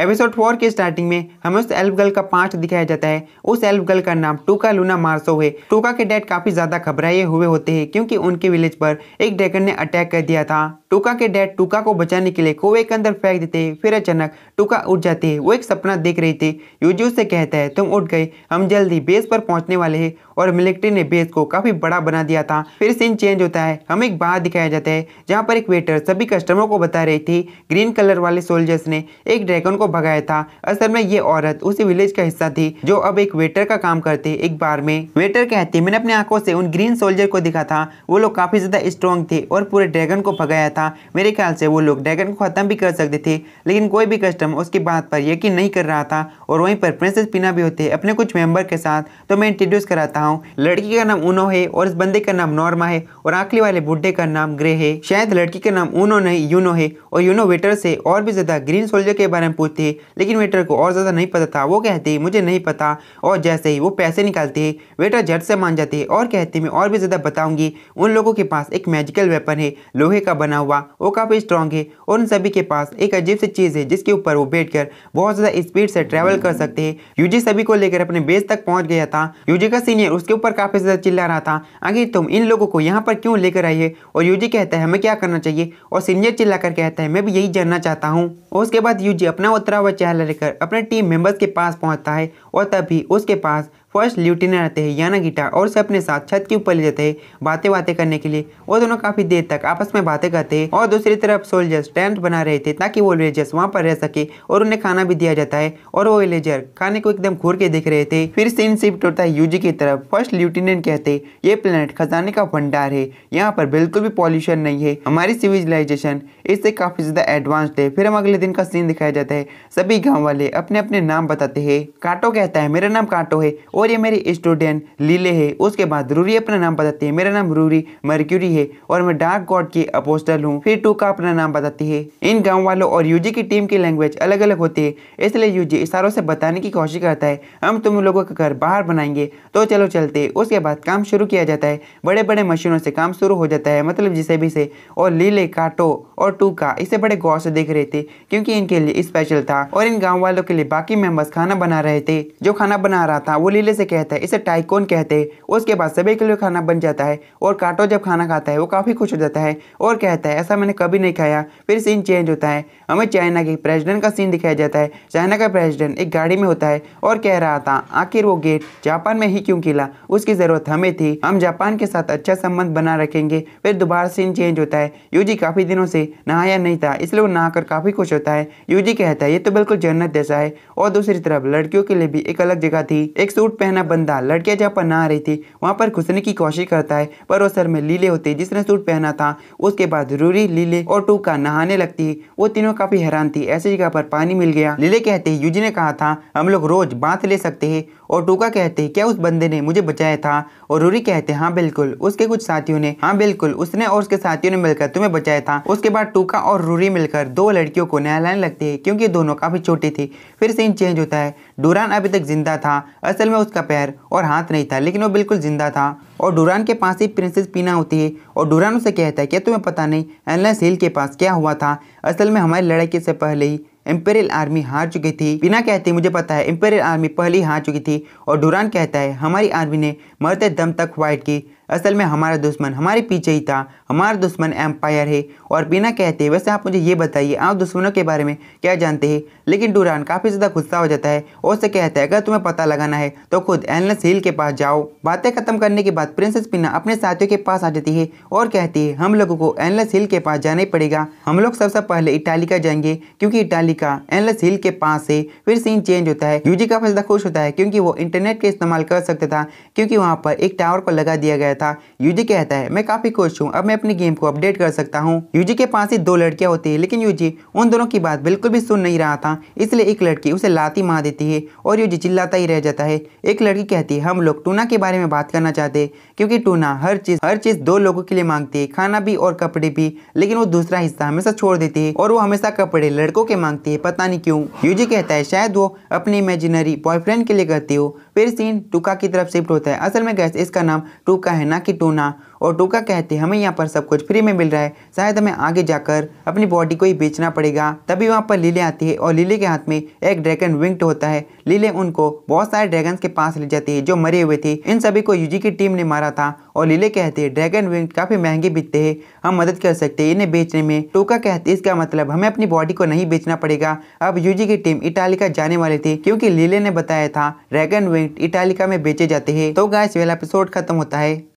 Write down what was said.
episode four के starting में हमें उस एल्फ गर्ल का पार्ट दिखाया जाता है उस एल्फ गर्ल का नाम टूका लूना मार्सो है टूका के डैड काफी ज्यादा घबराए हुए होते हैं क्योंकि उनके विलेज पर एक ड्रैगन ने अटैक कर दिया था टूका के डैड टूका को बचाने के लिए कुएं के अंदर फेंक देते हैं फिर अचानक टूका उठ जाती है वो एक सपना देख रही थी यूजी उससे कहता है तुम उठ गए हम जल्दी बेस पर पहुंचने वाले हैं और मिलिट्री ने बेस को काफ़ी बड़ा बना दिया था फिर सीन चेंज होता है हम एक बाहर दिखाया जाता है जहाँ पर एक वेटर सभी कस्टमर को बता रही थी ग्रीन कलर वाले सोल्जर्स ने एक ड्रैगन को भगाया था असल में ये औरत उसी विलेज का हिस्सा थी जो अब एक वेटर का काम करते एक बार में वेटर कहते मैंने अपनी आंखों से उन ग्रीन सोल्जर को दिखा था वो लोग काफ़ी ज़्यादा स्ट्रॉन्ग थे और पूरे ड्रैगन को भगाया था था मेरे ख्याल से वो लोग ड्रैगन को ख़त्म भी कर सकते थे लेकिन कोई भी कस्टमर उसकी बात पर यकीन नहीं कर रहा था और वहीं पर प्रिंसेस पीना भी होते अपने कुछ मेंबर के साथ तो मैं इंट्रोड्यूस कराता हूँ लड़की का नाम ऊनो है और इस बंदे का नाम नॉर्मा है और आखिरी वाले बुढ़े का नाम ग्रे है शायद लड़की का नाम ऊनो नहीं यूनो है और यूनो वेटर से और भी ज़्यादा ग्रीन सोल्जर के बारे में पूछते हैं लेकिन वेटर को और ज़्यादा नहीं पता था वो कहते मुझे नहीं पता और जैसे ही वो पैसे निकालते हैं वेटर झट से मान जाते और कहते मैं और भी ज़्यादा बताऊंगी उन लोगों के पास एक मैजिकल वेपन है लोहे का बना हुआ हुआ वो काफ़ी स्ट्रॉन्ग है और उन सभी के पास एक अजीब सी चीज़ है जिसके ऊपर वो बैठकर बहुत ज़्यादा स्पीड से ट्रैवल कर सकते हैं यूजी सभी को लेकर अपने बेस तक पहुंच गया था यूजी का सीनियर उसके ऊपर काफ़ी ज़्यादा चिल्ला रहा था आखिर तुम इन लोगों को यहाँ पर क्यों लेकर आई है और यूजी कहता है हमें क्या करना चाहिए और सीनियर चिल्ला कर कहता है मैं भी यही जानना चाहता हूँ और उसके बाद यूजी अपना उतरा हुआ चेहरा लेकर अपने टीम मेम्बर्स के पास पहुँचता है और तभी उसके पास फर्स्ट ल्यूटिनर आते हैं याना गिटार और उसे अपने साथ छत के ऊपर ले जाते हैं बातें बातें करने के लिए वो दोनों काफी देर तक आपस में बातें करते हैं और दूसरी तरफ सोल्जर्स टेंट बना रहे थे ताकि वो विलेजर्स वहाँ पर रह सके और उन्हें खाना भी दिया जाता है और वो विलेजर खाने को एकदम घूर के देख रहे थे फिर सीन शिफ्ट होता है यूजी की तरफ फर्स्ट ल्यूटिनेंट कहते ये प्लेनेट खजाने का भंडार है यहाँ पर बिल्कुल भी पॉल्यूशन नहीं है हमारी सिविलाइजेशन इससे काफी ज्यादा एडवांस्ड है फिर हम अगले दिन का सीन दिखाया जाता है सभी गाँव वाले अपने अपने नाम बताते हैं काटो कहता है मेरा नाम काटो है और ये मेरी स्टूडेंट लीले है उसके बाद रूरी अपना नाम बताती है मेरा नाम रूरी मर्क्यूरी है और मैं डार्क गॉड की अपोस्टल हूँ फिर टू का अपना नाम बताती है इन गाँव वालों और यूजी की टीम की लैंग्वेज अलग अलग होती है इसलिए यूजी इशारों से बताने की कोशिश करता है हम तुम लोगों का घर बाहर बनाएंगे तो चलो चलते उसके बाद काम शुरू किया जाता है बड़े बड़े मशीनों से काम शुरू हो जाता है मतलब जिसे भी से और लीले काटो और टू का इसे बड़े गौर से देख रहे थे क्योंकि इनके लिए स्पेशल था और इन गाँव वालों के लिए बाकी मेम्बर्स खाना बना रहे थे जो खाना बना रहा था वो लीले पहले से कहता है इसे टाइकोन कहते हैं उसके बाद सभी के लिए खाना बन जाता है और काटो जब खाना खाता है वो काफ़ी खुश हो जाता है और कहता है ऐसा मैंने कभी नहीं खाया फिर सीन चेंज होता है हमें चाइना के प्रेसिडेंट का सीन दिखाया जाता है चाइना का प्रेसिडेंट एक गाड़ी में होता है और कह रहा था आखिर वो गेट जापान में ही क्यों खिला उसकी ज़रूरत हमें थी हम जापान के साथ अच्छा संबंध बना रखेंगे फिर दोबारा सीन चेंज होता है यूजी काफ़ी दिनों से नहाया नहीं था इसलिए वो नहाकर काफ़ी खुश होता है यूजी कहता है ये तो बिल्कुल जन्नत जैसा है और दूसरी तरफ लड़कियों के लिए भी एक अलग जगह थी एक सूट पहना बंदा लड़के जहाँ पर नहा रही थी वहाँ पर घुसने की कोशिश करता है पर वो सर में लीले होते जिसने सूट पहना था उसके बाद रूरी लीले और टूका नहाने लगती है वो तीनों काफी हैरान थी ऐसी जगह पर पानी मिल गया लीले कहते हैं यूजी ने कहा था हम लोग रोज बांस ले सकते हैं और टूका कहते क्या उस बंदे ने मुझे बचाया था और रूरी कहते हाँ बिल्कुल उसके कुछ साथियों ने हाँ बिल्कुल उसने और उसके साथियों ने मिलकर तुम्हें बचाया था उसके बाद टूका और रूरी मिलकर दो लड़कियों को नहलाने लगते है क्योंकि दोनों काफी छोटे थे फिर सीन चेंज होता है डुरान अभी तक जिंदा था असल में उसका पैर और हाथ नहीं था लेकिन वो बिल्कुल जिंदा था और डुरान के पास ही प्रिंसेस पीना होती है और डुरान उसे कहता है क्या तुम्हें पता नहीं एनलेस हिल के पास क्या हुआ था असल में हमारी लड़ाई से पहले ही एम्पेरियल आर्मी हार चुकी थी बिना कहती मुझे पता है एम्पेरियल आर्मी पहले ही हार चुकी थी और डुरान कहता है हमारी आर्मी ने मरते दम तक फाइट की असल में हमारा दुश्मन हमारे पीछे ही था हमारा दुश्मन एम्पायर है और बिना कहते वैसे आप मुझे ये बताइए आप दुश्मनों के बारे में क्या जानते हैं लेकिन डूरान काफ़ी ज़्यादा गुस्सा हो जाता है और उसे कहता है अगर तुम्हें पता लगाना है तो खुद एनलस हिल के पास जाओ बातें खत्म करने के बाद प्रिंसेस पिना अपने साथियों के पास आ जाती है और कहती है हम लोगों को एनलस हिल के पास जाना ही पड़ेगा हम लोग सबसे पहले पहले इटालिका जाएंगे क्योंकि इटालिका एनलस हिल के पास है फिर सीन चेंज होता है यूजी काफ़ी ज़्यादा खुश होता है क्योंकि वो इंटरनेट का इस्तेमाल कर सकता था क्योंकि वहाँ पर एक टावर को लगा दिया गया था यूजी कहता है मैं काफ़ी खुश हूँ अब मैं अपनी गेम को अपडेट कर सकता हूँ यूजी के पास ही दो लड़कियाँ होती है लेकिन यूजी उन दोनों की बात बिल्कुल भी सुन नहीं रहा था इसलिए एक लड़की उसे लाती मार देती है और यूजी चिल्लाता ही रह जाता है एक लड़की कहती है हम लोग टूना के बारे में बात करना चाहते क्योंकि टूना हर चीज़ हर चीज़ दो लोगों के लिए मांगती है खाना भी और कपड़े भी लेकिन वो दूसरा हिस्सा हमेशा छोड़ देती है और वो हमेशा कपड़े लड़कों के मांगती है पता नहीं क्यों यूजी कहता है शायद वो अपने इमेजिनरी बॉयफ्रेंड के लिए करती हो फिर सीन टूका की तरफ शिफ्ट होता है असल में गैस इसका नाम टूका है ना कि टूना और टोका कहते हमें यहाँ पर सब कुछ फ्री में मिल रहा है शायद हमें आगे जाकर अपनी बॉडी को ही बेचना पड़ेगा तभी वहाँ पर लीले आती है और लीले के हाथ में एक ड्रैगन विंग्ड होता है लीले उनको बहुत सारे ड्रैगन के पास ले जाती है जो मरे हुए थे इन सभी को यूजी की टीम ने मारा था और लीले कहते हैं ड्रैगन विंग काफ़ी महंगे बिकते हैं हम मदद कर सकते हैं इन्हें बेचने में टोका कहते इसका मतलब हमें अपनी बॉडी को नहीं बेचना पड़ेगा अब यूजी की टीम इटालिका जाने वाली थी क्योंकि लीले ने बताया था ड्रैगन विंग इटालिका में बेचे जाते हैं तो गाय एपिसोड खत्म होता है